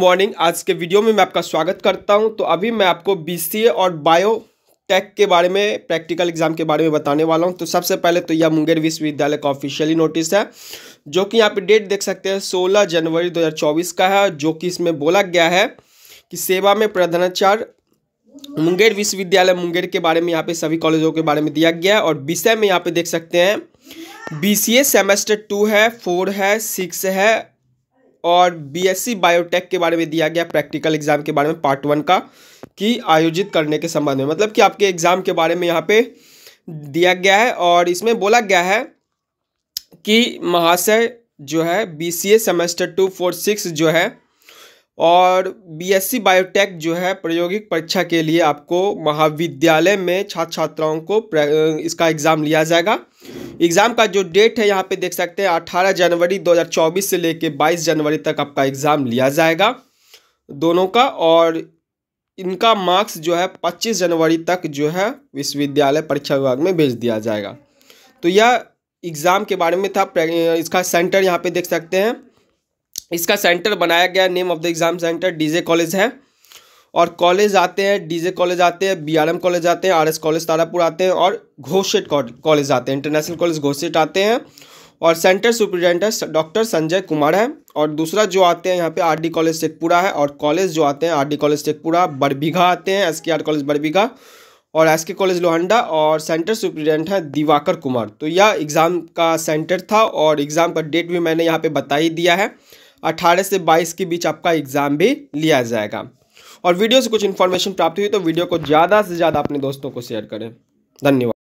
morning आज के video में मैं आपका स्वागत करता हूं तो अभी मैं आपको बीसीए और बायो टेक के बारे में प्रैक्टिकल एग्जाम के बारे में बताने वाला हूं तो सबसे पहले तो यह मुंगेर विश्वविद्यालय का ऑफिशियली नोटिस है जो कि यहाँ पे डेट देख सकते हैं 16 जनवरी 2024 का है जो कि इसमें बोला गया है कि सेवा में प्रधानाचार्य मुंगेर विश्वविद्यालय मुंगेर के बारे में यहाँ पे सभी कॉलेजों के बारे में दिया गया है और विषय में यहाँ पे देख सकते हैं बी सेमेस्टर टू है फोर है सिक्स है और बीएससी बायोटेक के बारे में दिया गया प्रैक्टिकल एग्जाम के बारे में पार्ट वन का कि आयोजित करने के संबंध में मतलब कि आपके एग्जाम के बारे में यहाँ पे दिया गया है और इसमें बोला गया है कि महाशय जो है BCA semester two four six जो है और बीएससी बायोटेक जो है प्रायोगिक परीक्षा के लिए आपको महाविद्यालय में छात्र छात्राओं को इसका एग्ज़ाम लिया जाएगा एग्ज़ाम का जो डेट है यहाँ पे देख सकते हैं 18 जनवरी 2024 से लेके 22 जनवरी तक आपका एग्ज़ाम लिया जाएगा दोनों का और इनका मार्क्स जो है 25 जनवरी तक जो है विश्वविद्यालय परीक्षा विभाग में भेज दिया जाएगा तो यह एग्ज़ाम के बारे में था इसका सेंटर यहाँ पे देख सकते हैं इसका सेंटर बनाया गया name of the exam centre DJ college है और कॉलेज आते हैं डीजे कॉलेज आते हैं बीआरएम कॉलेज आते हैं आरएस कॉलेज तारापुर आते हैं और घोषेट कॉलेज आते हैं इंटरनेशनल कॉलेज घोषित आते हैं और centre superintendent doctor Sanjay Kumar है और दूसरा जो आते हैं यहाँ पे आरडी कॉलेज शेखपुरा है और कॉलेज जो आते हैं आरडी कॉलेज शेखपुरा बरबीघा आते हैं एस कॉलेज बरबीघा और एस के कॉलेज लोहंडा और सेंटर सुप्रिटेंडेंट हैं दिवाकर कुमार तो यह एग्ज़ाम का सेंटर था और एग्ज़ाम का डेट भी मैंने यहाँ पर बता ही दिया है अट्ठारह से बाईस के बीच आपका एग्ज़ाम भी लिया जाएगा और वीडियो से कुछ इन्फॉर्मेशन प्राप्त हुई तो वीडियो को ज़्यादा से ज़्यादा अपने दोस्तों को शेयर करें धन्यवाद